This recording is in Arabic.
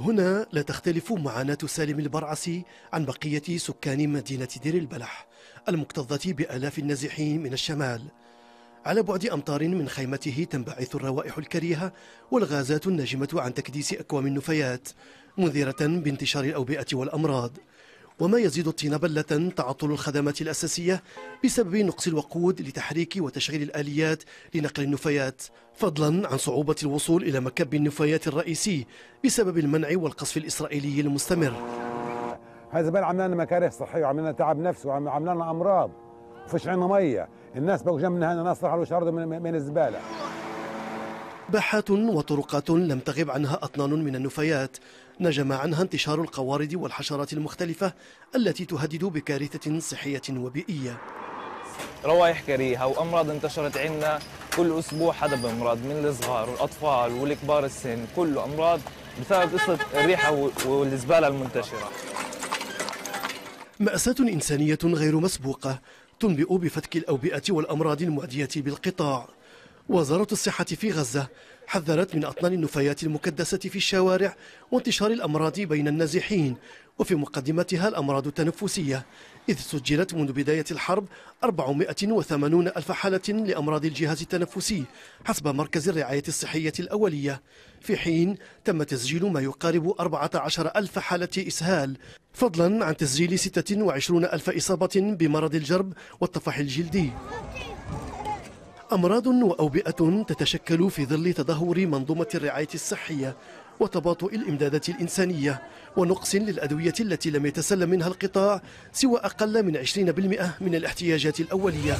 هنا لا تختلف معاناة سالم البرعسي عن بقية سكان مدينة دير البلح المكتظة بآلاف النازحين من الشمال على بعد أمتار من خيمته تنبعث الروائح الكريهة والغازات الناجمة عن تكديس أكوام النفايات منذرة بانتشار الأوبئة والأمراض وما يزيد الطين بلة تعطل الخدمات الأساسية بسبب نقص الوقود لتحريك وتشغيل الآليات لنقل النفايات فضلا عن صعوبة الوصول إلى مكب النفايات الرئيسي بسبب المنع والقصف الإسرائيلي المستمر هذا بل عملنا مكاره صحية وعملنا تعب نفسي وعملنا أمراض وفيش عنا مية الناس بقوا جنبنا هنا ناس راحوا من الزبالة باحات وطرقات لم تغب عنها أطنان من النفايات نجم عنها انتشار القوارض والحشرات المختلفة التي تهدد بكارثة صحية وبيئية روائح كريهة وأمراض انتشرت عندنا كل أسبوع حدا بأمراض من الصغار والأطفال والكبار السن كله أمراض بسبب قصة الريحة والزبالة المنتشرة مأساة إنسانية غير مسبوقة تنبئ بفتك الأوبئة والأمراض المعدية بالقطاع وزارة الصحة في غزة حذرت من أطنان النفايات المكدسة في الشوارع وانتشار الأمراض بين النازحين وفي مقدمتها الأمراض التنفسية إذ سجلت منذ بداية الحرب 480 ألف حالة لأمراض الجهاز التنفسي حسب مركز الرعاية الصحية الأولية في حين تم تسجيل ما يقارب 14 ألف حالة إسهال فضلا عن تسجيل 26 ألف إصابة بمرض الجرب والطفح الجلدي أمراض وأوبئة تتشكل في ظل تدهور منظومة الرعاية الصحية وتباطؤ الإمدادات الإنسانية ونقص للأدوية التي لم يتسلم منها القطاع سوى أقل من 20% من الاحتياجات الأولية